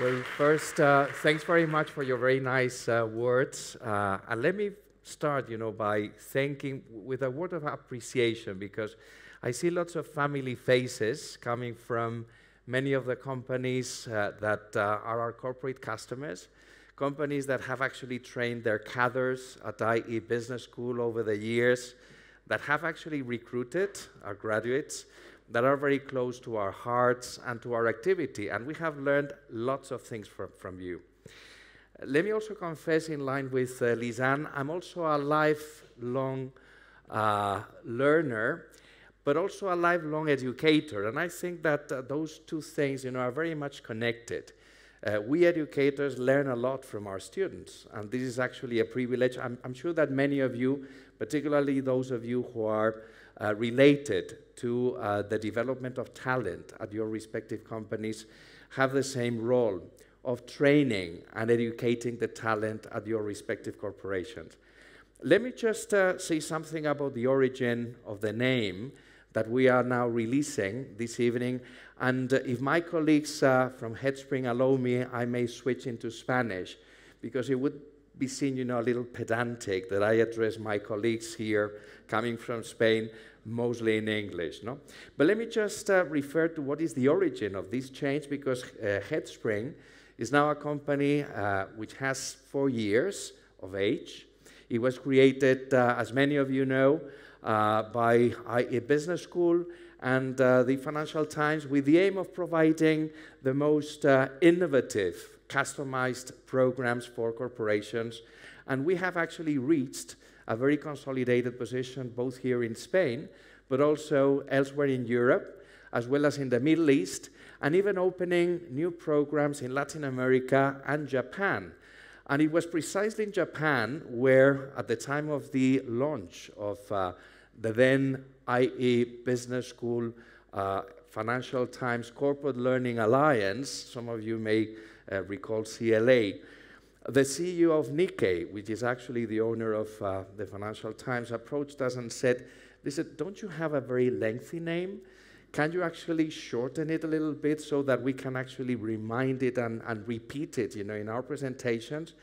Well, first, uh, thanks very much for your very nice uh, words. Uh, and let me start, you know, by thanking with a word of appreciation because I see lots of family faces coming from many of the companies uh, that uh, are our corporate customers, companies that have actually trained their cadres at IE Business School over the years, that have actually recruited our graduates, that are very close to our hearts and to our activity, and we have learned lots of things from, from you. Let me also confess, in line with uh, Lisanne, I'm also a lifelong uh, learner, but also a lifelong educator, and I think that uh, those two things, you know, are very much connected. Uh, we educators learn a lot from our students, and this is actually a privilege. I'm, I'm sure that many of you, particularly those of you who are uh, related to uh, the development of talent at your respective companies, have the same role of training and educating the talent at your respective corporations. Let me just uh, say something about the origin of the name that we are now releasing this evening. And uh, if my colleagues uh, from Headspring allow me, I may switch into Spanish because it would be seen, you know, a little pedantic that I address my colleagues here coming from Spain mostly in English. No? But let me just uh, refer to what is the origin of this change because uh, Headspring is now a company uh, which has four years of age. It was created, uh, as many of you know, uh, by IE business school and uh, the Financial Times with the aim of providing the most uh, innovative, customized programs for corporations. And we have actually reached a very consolidated position both here in Spain, but also elsewhere in Europe, as well as in the Middle East, and even opening new programs in Latin America and Japan. And it was precisely in Japan where, at the time of the launch of uh, the then IE Business School, uh, Financial Times Corporate Learning Alliance, some of you may uh, recall CLA, the CEO of Nikkei, which is actually the owner of uh, the Financial Times, approached us and said, listen, don't you have a very lengthy name? Can you actually shorten it a little bit so that we can actually remind it and, and repeat it, you know, in our presentations?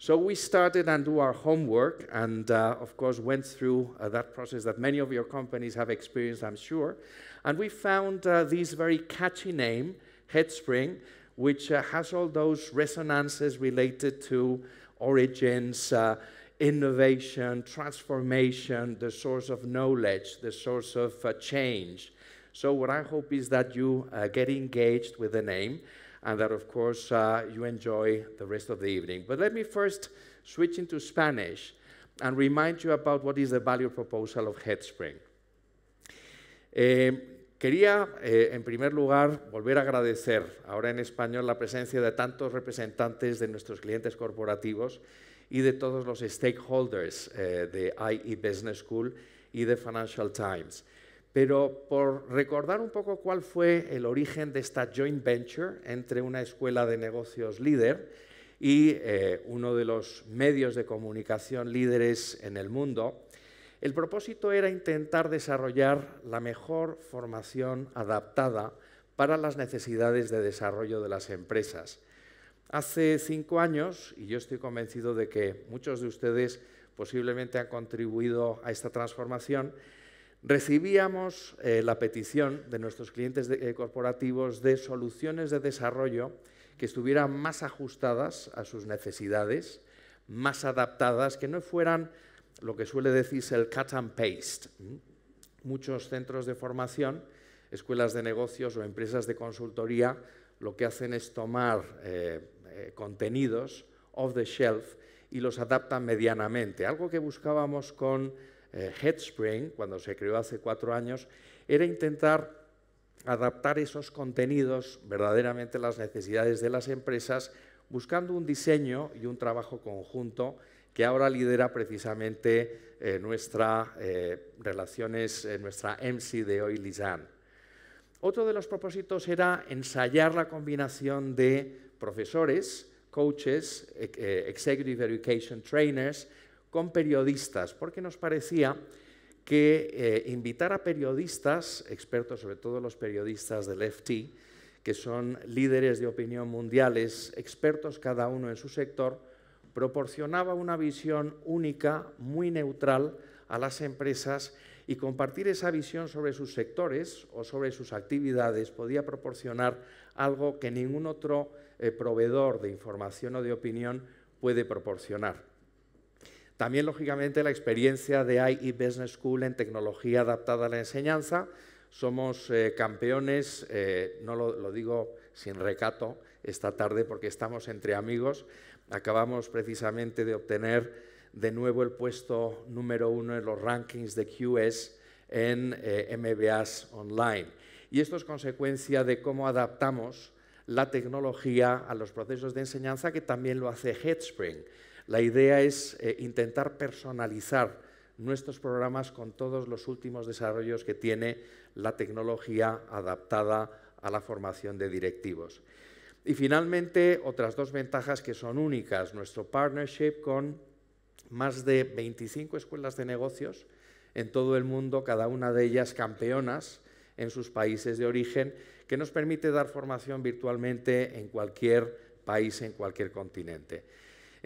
So we started and do our homework and, uh, of course, went through uh, that process that many of your companies have experienced, I'm sure. And we found uh, this very catchy name, Headspring, which uh, has all those resonances related to origins, uh, innovation, transformation, the source of knowledge, the source of uh, change. So what I hope is that you get engaged with the name and that, of course, uh, you enjoy the rest of the evening. But let me first switch into Spanish and remind you about what is the value proposal of Headspring. Eh, Quería, eh, en primer lugar, volver a agradecer ahora en español la presencia de tantos representantes de nuestros clientes corporativos y de todos los stakeholders eh, de IE Business School y de Financial Times. Pero por recordar un poco cuál fue el origen de esta joint venture entre una escuela de negocios líder y eh, uno de los medios de comunicación líderes en el mundo, el propósito era intentar desarrollar la mejor formación adaptada para las necesidades de desarrollo de las empresas. Hace cinco años, y yo estoy convencido de que muchos de ustedes posiblemente han contribuido a esta transformación, recibíamos eh, la petición de nuestros clientes eh, corporativos de soluciones de desarrollo que estuvieran más ajustadas a sus necesidades, más adaptadas, que no fueran lo que suele decirse el cut and paste. Muchos centros de formación, escuelas de negocios o empresas de consultoría lo que hacen es tomar eh, contenidos off the shelf y los adaptan medianamente, algo que buscábamos con eh, Headspring, cuando se creó hace cuatro años, era intentar adaptar esos contenidos verdaderamente las necesidades de las empresas, buscando un diseño y un trabajo conjunto que ahora lidera precisamente nuestras eh, nuestra eh, relaciones, nuestra MC de hoy, Lisan. Otro de los propósitos era ensayar la combinación de profesores, coaches, executive education trainers, con periodistas, porque nos parecía que eh, invitar a periodistas, expertos sobre todo los periodistas del FT, que son líderes de opinión mundiales, expertos cada uno en su sector, proporcionaba una visión única, muy neutral a las empresas y compartir esa visión sobre sus sectores o sobre sus actividades podía proporcionar algo que ningún otro eh, proveedor de información o de opinión puede proporcionar. También, lógicamente, la experiencia de IE Business School en tecnología adaptada a la enseñanza. Somos eh, campeones, eh, no lo, digo sin recato esta tarde porque estamos entre amigos. Acabamos precisamente de obtener de nuevo el puesto número uno en los rankings de QS en eh, MBAs online. Y esto es consecuencia de cómo adaptamos la tecnología a los procesos de enseñanza, que también lo hace Headspring. La idea es eh, intentar personalizar nuestros programas con todos los últimos desarrollos que tiene la tecnología adaptada a la formación de directivos. Y finalmente, otras dos ventajas que son únicas. Nuestro partnership con más de 25 escuelas de negocios en todo el mundo, cada una de ellas campeonas en sus países de origen, que nos permite dar formación virtualmente en cualquier país, en cualquier continente.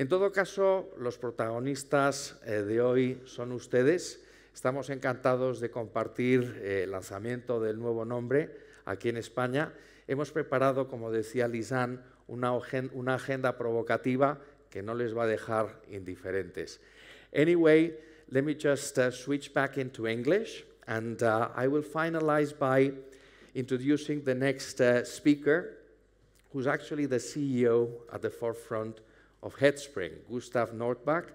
En todo caso, los protagonistas eh, de hoy son ustedes. Estamos encantados de compartir eh, el lanzamiento del nuevo nombre aquí en España. Hemos preparado, como decía Lisan, una, agenda provocativa que no les va a dejar indiferentes. Anyway, let me just uh, switch back into English and uh, I will finalize by introducing the next uh, speaker, who's actually the CEO at the forefront of Headspring, Gustav Nordbach.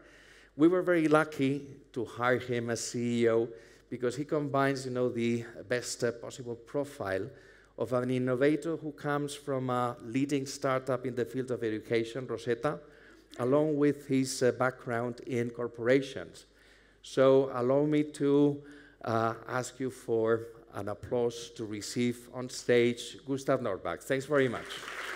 We were very lucky to hire him as CEO because he combines, you know, the best possible profile of an innovator who comes from a leading startup in the field of education, Rosetta, along with his uh, background in corporations. So allow me to uh, ask you for an applause to receive on stage Gustav Norbach. Thanks very much.